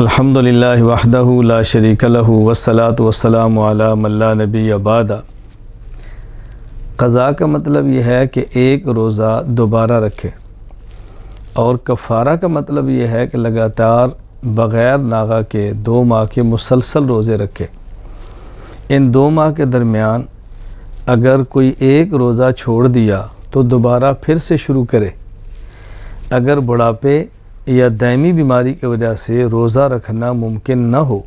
अल्हम्दुलिल्लाह वहदहु ला शरीक लहु वसलात वसलाम अला मल्ला नबी अबादा क़ज़ा का मतलब यह है कि एक रोज़ा दोबारा रखे और कफ़ारा का मतलब यह है कि लगातार बग़ैर नागा के दो माह के मुसलसल रोज़े रखे इन दो माह के दरमियान अगर कोई एक रोज़ा छोड़ दिया तो दोबारा फिर से शुरू करे अगर बुढ़ापे या दैमी बीमारी की वजह से रोज़ा रखना मुमकिन न हो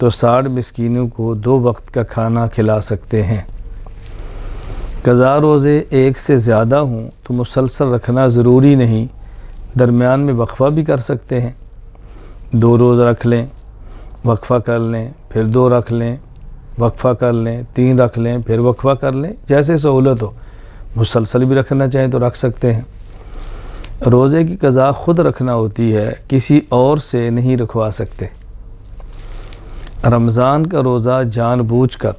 तो साठ मस्किनों को दो वक्त का खाना खिला सकते हैं कज़ा रोज़े एक से ज़्यादा हों तो मुसलसल रखना ज़रूरी नहीं दरमियान में वक्फ़ा भी कर सकते हैं दो रोज़ रख लें वक्फ़ा कर लें फिर दो रख लें वक्फ़ा कर लें तीन रख लें फिर वक्फ़ा कर लें जैसे सहूलत हो मुसलसल भी रखना चाहें तो रख सकते हैं रोज़े की कज़ा ख़ुद रखना होती है किसी और से नहीं रखवा सकते रमज़ान का रोज़ा जानबूझ कर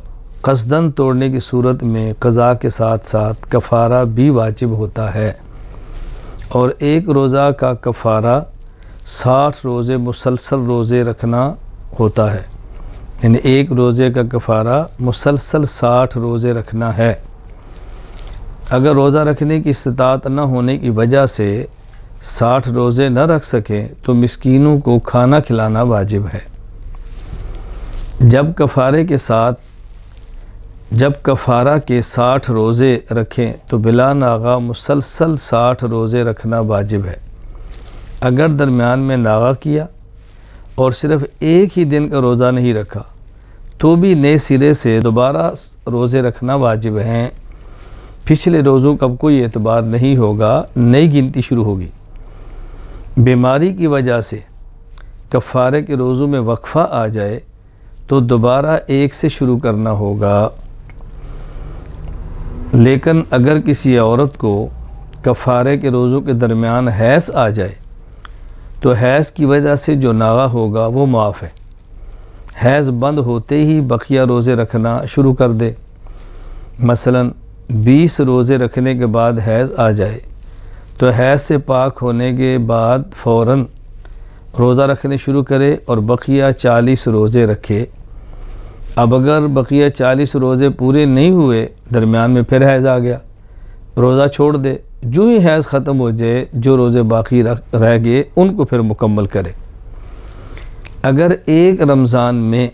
कसदन तोड़ने की सूरत में कज़ा के साथ साथ कफ़ारा भी वाजिब होता है और एक रोज़ा का कफ़ारा साठ रोज़े मुसलसल रोज़े रखना होता है यानी एक रोज़े का कफ़ारा मुसलसल साठ रोज़े रखना है अगर रोज़ा रखने की इस्तात न होने की वजह से साठ रोज़े न रख सके तो मिसकीनों को खाना खिलाना वाजिब है जब कफ़ारे के साथ जब कफ़ारा के साठ रोज़े रखें तो बिला नागा मुसलसल साठ रोज़े रखना वाजिब है अगर दरमियान में नागा किया और सिर्फ़ एक ही दिन का रोज़ा नहीं रखा तो भी नए सिरे से दोबारा रोज़े रखना वाजिब हैं पिछले रोज़ों का कोई एतबार नहीं होगा नई गिनती शुरू होगी बीमारी की वजह से कफ़ारे के रोज़ों में वक्फ़ा आ जाए तो दोबारा एक से शुरू करना होगा लेकिन अगर किसी औरत को कफ़ारे के रोज़ों के दरमियान हैस आ जाए तो हैस की वजह से जो नागा होगा वो माफ़ है हैज़ बंद होते ही बकिया रोज़े रखना शुरू कर दे मसलन 20 रोज़े रखने के बाद हैज़ आ जाए तो हैज से पाक होने के बाद फ़ौर रोज़ा रखने शुरू करे और बकिया चालीस रोज़े रखे अब अगर बकिया चालीस रोज़े पूरे नहीं हुए दरमियान में फिर हैज़ आ गया रोज़ा छोड़ दे जो ही हैज़ ख़त्म हो जाए जो रोज़े बाकी रह गए उनको फिर मुकम्मल करे अगर एक रमज़ान में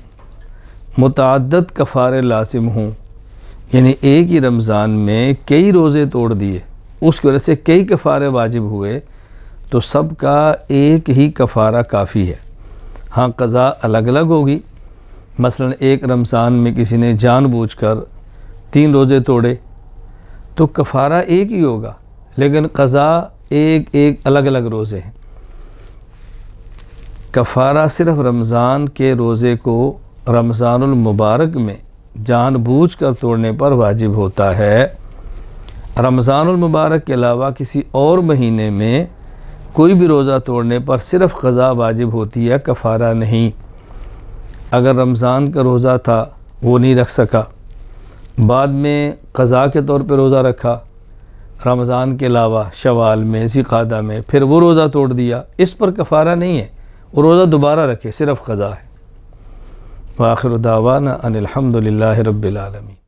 मतदद कफार लाजिम हों यानी एक ही रमज़ान में कई रोज़े तोड़ दिए उसकी वजह से कई कफ़ारे वाजिब हुए तो सब का एक ही कफ़ारा काफ़ी है हाँ कज़ा अलग अलग होगी मसलन एक रमज़ान में किसी ने जानबूझकर तीन रोज़े तोड़े तो कफ़ारा एक ही होगा लेकिन कज़ा एक एक अलग अलग रोज़े हैं कफ़ारा सिर्फ़ रमज़ान के रोज़े को रमज़ानमबारक में जानबूझकर कर तोड़ने पर वाजिब होता है रमज़ानमबारक के अलावा किसी और महीने में कोई भी रोज़ा तोड़ने पर सिर्फ़ ग़ज़ा वाजिब होती है कफ़ारा नहीं अगर रमज़ान का रोज़ा था वो नहीं रख सका बाद में ग़ज़ा के तौर पर रोज़ा रखा रमज़ान के अलावा शवाल में सिकादा में फिर वो रोज़ा तोड़ दिया इस पर कफ़ारा नहीं है वो रोज़ा दोबारा रखे सिर्फ़ ग़ज़ा है वाखिर दावाना अनिलहमदिल्ला रबालमी